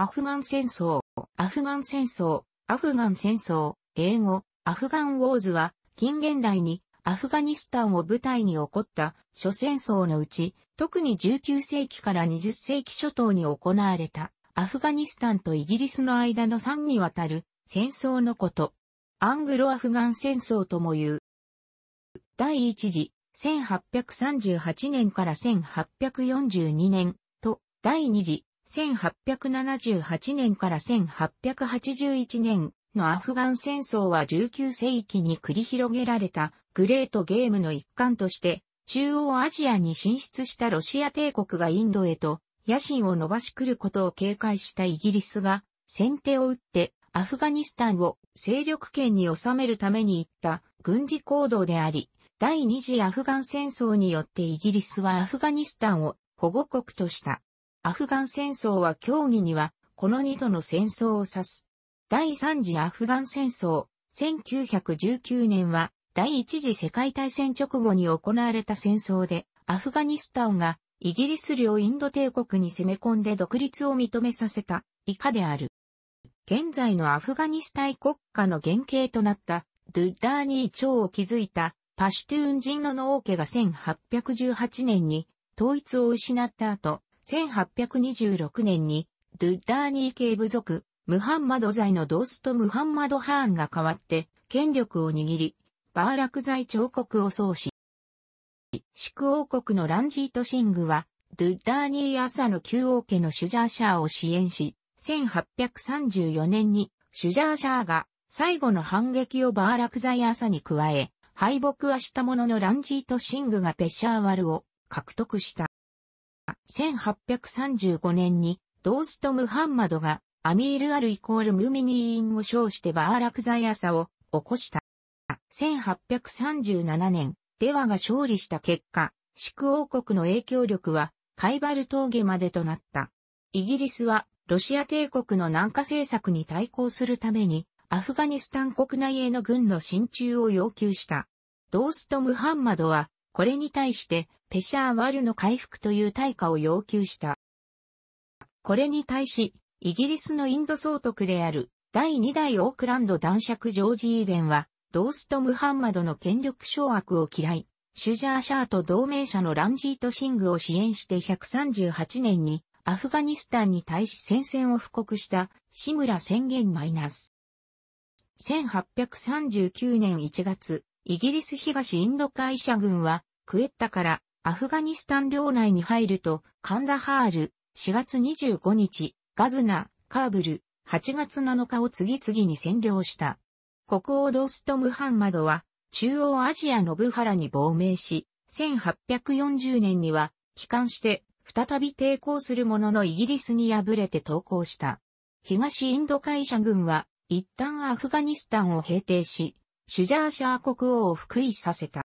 アフガン戦争、アフガン戦争、アフガン戦争、英語、アフガンウォーズは、近現代にアフガニスタンを舞台に起こった諸戦争のうち、特に19世紀から20世紀初頭に行われた、アフガニスタンとイギリスの間の3にわたる戦争のこと。アングロアフガン戦争とも言う。第一次、1838年から1842年と、第二次、1878年から1881年のアフガン戦争は19世紀に繰り広げられたグレートゲームの一環として中央アジアに進出したロシア帝国がインドへと野心を伸ばし来ることを警戒したイギリスが先手を打ってアフガニスタンを勢力圏に収めるために行った軍事行動であり、第二次アフガン戦争によってイギリスはアフガニスタンを保護国とした。アフガン戦争は競技には、この二度の戦争を指す。第三次アフガン戦争、1919年は、第一次世界大戦直後に行われた戦争で、アフガニスタンがイギリス領インド帝国に攻め込んで独立を認めさせた以下である。現在のアフガニスタン国家の原型となったドゥッダーニー朝を築いたパシュトゥーン人の農家が1818年に統一を失った後、1826年に、ドゥッダーニー系部族、ムハンマド財のドースト・ムハンマド・ハーンが代わって、権力を握り、バーラク財彫刻を創始。宿王国のランジート・シングは、ドゥッダーニー朝の旧王家のシュジャーシャーを支援し、1834年に、シュジャーシャーが、最後の反撃をバーラクザイ朝に加え、敗北はしたもののランジート・シングがペシャーワルを獲得した。1835年にドースト・ムハンマドがアミール・アルイコール・ムーミニーンを称してバーラクザヤサを起こした。1837年、デワが勝利した結果、シ王国の影響力はカイバル峠までとなった。イギリスはロシア帝国の南下政策に対抗するためにアフガニスタン国内への軍の進駐を要求した。ドースト・ムハンマドはこれに対して、ペシャーワルの回復という対価を要求した。これに対し、イギリスのインド総督である、第2代オークランド男爵ジョージ・イーデンは、ドースト・ムハンマドの権力掌握を嫌い、シュジャー・シャーと同盟者のランジート・シングを支援して138年に、アフガニスタンに対し戦線を布告した、志村宣言マイナス。1839年1月、イギリス東インド会社軍は、クエッタからアフガニスタン領内に入ると、カンダハール、4月25日、ガズナ、カーブル、8月7日を次々に占領した。国王ドースト・ムハンマドは、中央アジアのブハラに亡命し、1840年には、帰還して、再び抵抗するもののイギリスに敗れて投降した。東インド会社軍は、一旦アフガニスタンを平定し、シュジャーシャー国王を復位させた。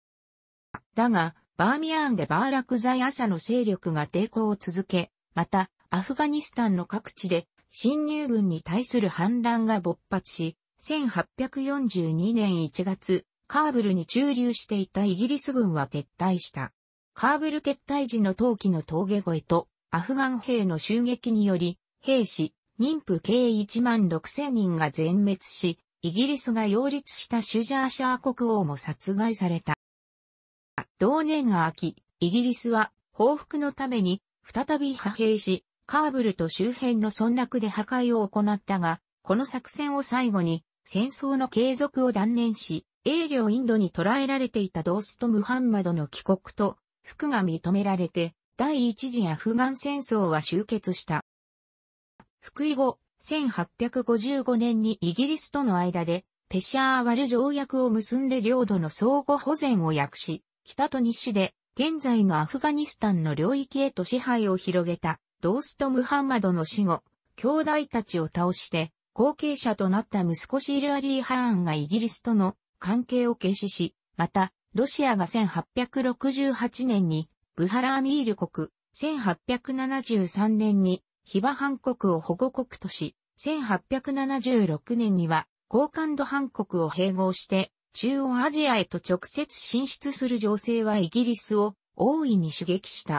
だが、バーミヤーンでバーラクザアサの勢力が抵抗を続け、また、アフガニスタンの各地で、侵入軍に対する反乱が勃発し、1842年1月、カーブルに駐留していたイギリス軍は撤退した。カーブル撤退時の陶器の峠越えと、アフガン兵の襲撃により、兵士、妊婦計1万6千人が全滅し、イギリスが擁立したシュジャーシャー国王も殺害された。同年秋、イギリスは報復のために再び派兵し、カーブルと周辺の村落で破壊を行ったが、この作戦を最後に戦争の継続を断念し、英領インドに捕らえられていたドーストムハンマドの帰国と服が認められて、第一次アフガン戦争は終結した。復位後、1855年にイギリスとの間で、ペシャーワル条約を結んで領土の相互保全を約し、北と西で、現在のアフガニスタンの領域へと支配を広げた、ドーストムハンマドの死後、兄弟たちを倒して、後継者となった息子シールアリー・ハーンがイギリスとの関係を軽視し、また、ロシアが1868年に、ブハラアミール国、1873年に、ヒバハン国を保護国とし、1876年には、高感度ハン国を併合して、中央アジアへと直接進出する情勢はイギリスを大いに刺激した。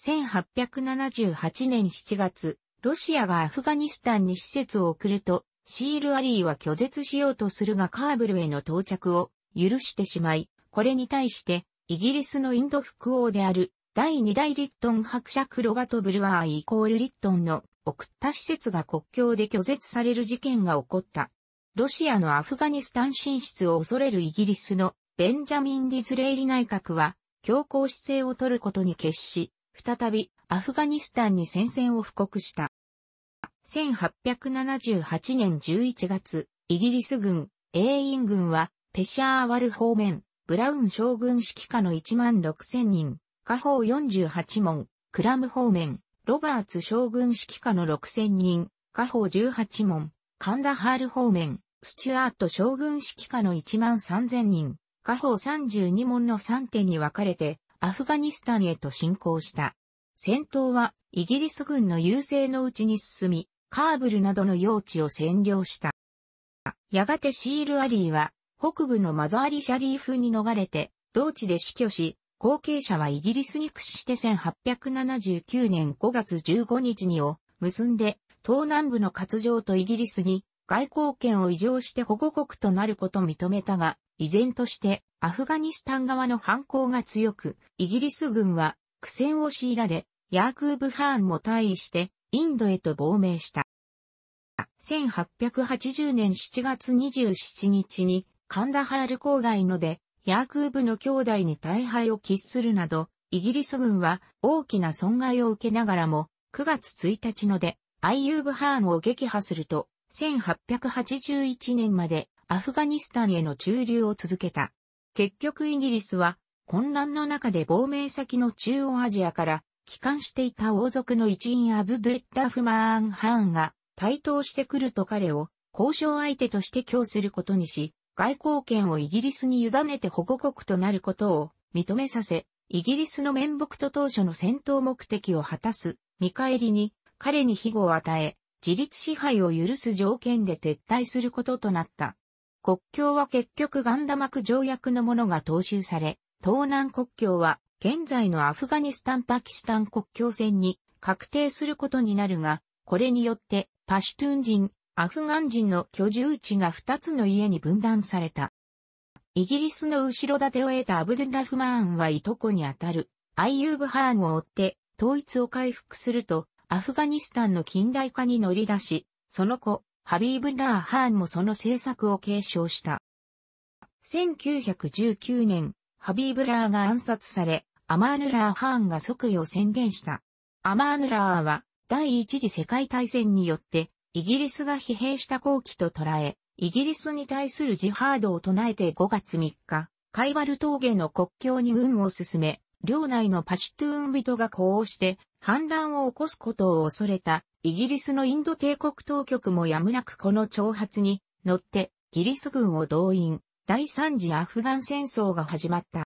1878年7月、ロシアがアフガニスタンに施設を送ると、シールアリーは拒絶しようとするがカーブルへの到着を許してしまい、これに対してイギリスのインド副王である第2代リットン伯爵ロバト・ブルワーイコールリットンの送った施設が国境で拒絶される事件が起こった。ロシアのアフガニスタン進出を恐れるイギリスのベンジャミン・ディズレイリ内閣は強硬姿勢を取ることに決し、再びアフガニスタンに戦線を布告した。1878年11月、イギリス軍、英印軍はペシャーワル方面、ブラウン将軍指揮下の1万6000人、下方48門、クラム方面、ロバーツ将軍指揮下の6000人、下方18門、カンダハール方面、スチュアート将軍指揮下の1万3000人、下方32門の3手に分かれて、アフガニスタンへと侵攻した。戦闘は、イギリス軍の優勢のうちに進み、カーブルなどの用地を占領した。やがてシール・アリーは、北部のマザーリ・シャリーフに逃れて、同地で死去し、後継者はイギリスに屈して1879年5月15日にを結んで、東南部の割譲とイギリスに外交権を移譲して保護国となること認めたが、依然としてアフガニスタン側の反抗が強く、イギリス軍は苦戦を強いられ、ヤークーブ・ハーンも退位してインドへと亡命した。1880年7月27日にカンダハール郊外のでヤークーブの兄弟に大敗を喫するなど、イギリス軍は大きな損害を受けながらも9月1日のでアイユーブ・ハーンを撃破すると1881年までアフガニスタンへの駐留を続けた。結局イギリスは混乱の中で亡命先の中央アジアから帰還していた王族の一員アブドゥッラフマーン・ハーンが台頭してくると彼を交渉相手として供することにし、外交権をイギリスに委ねて保護国となることを認めさせ、イギリスの面目と当初の戦闘目的を果たす見返りに彼に庇護を与え、自立支配を許す条件で撤退することとなった。国境は結局ガンダマク条約のものが踏襲され、東南国境は現在のアフガニスタン・パキスタン国境線に確定することになるが、これによってパシュトゥン人、アフガン人の居住地が2つの家に分断された。イギリスの後ろ盾を得たアブドゥラフマーンはいとこにあたる、アイユーブハーンを追って統一を回復すると、アフガニスタンの近代化に乗り出し、その子、ハビーブ・ラー・ハーンもその政策を継承した。1919年、ハビーブ・ラーが暗殺され、アマーヌ・ラー・ハーンが即位を宣言した。アマーヌ・ラーは、第一次世界大戦によって、イギリスが疲弊した後期と捉え、イギリスに対するジハードを唱えて5月3日、カイバル峠の国境に軍を進め、領内のパシトゥーン人が呼応して反乱を起こすことを恐れたイギリスのインド帝国当局もやむなくこの挑発に乗ってギリス軍を動員、第三次アフガン戦争が始まった。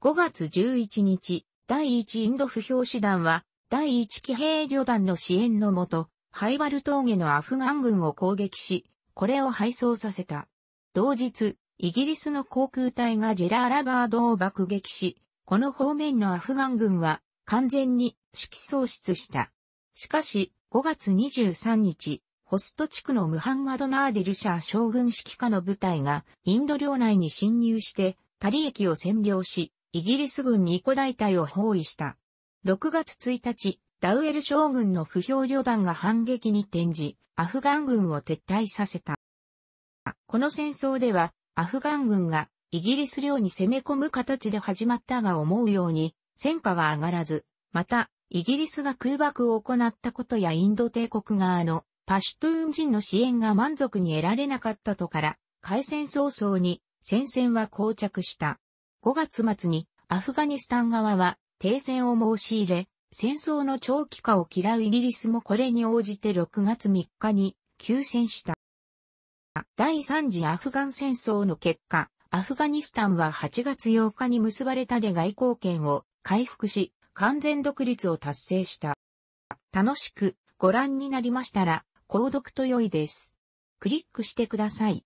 5月11日、第1インド不評師団は、第1騎兵旅団の支援のもと、ハイバル峠のアフガン軍を攻撃し、これを敗走させた。同日、イギリスの航空隊がジェラーラバードを爆撃し、この方面のアフガン軍は完全に指揮喪失した。しかし、5月23日、ホスト地区のムハンマド・ナーデルシャー将軍指揮下の部隊がインド領内に侵入してタリ駅を占領し、イギリス軍に古代隊を包囲した。6月1日、ダウエル将軍の不評旅団が反撃に転じ、アフガン軍を撤退させた。この戦争では、アフガン軍がイギリス領に攻め込む形で始まったが思うように、戦果が上がらず、また、イギリスが空爆を行ったことやインド帝国側のパシュトゥーン人の支援が満足に得られなかったとから、開戦早々に戦線は膠着した。5月末にアフガニスタン側は停戦を申し入れ、戦争の長期化を嫌うイギリスもこれに応じて6月3日に休戦した。第3次アフガン戦争の結果、アフガニスタンは8月8日に結ばれたで外交権を回復し、完全独立を達成した。楽しくご覧になりましたら、購読と良いです。クリックしてください。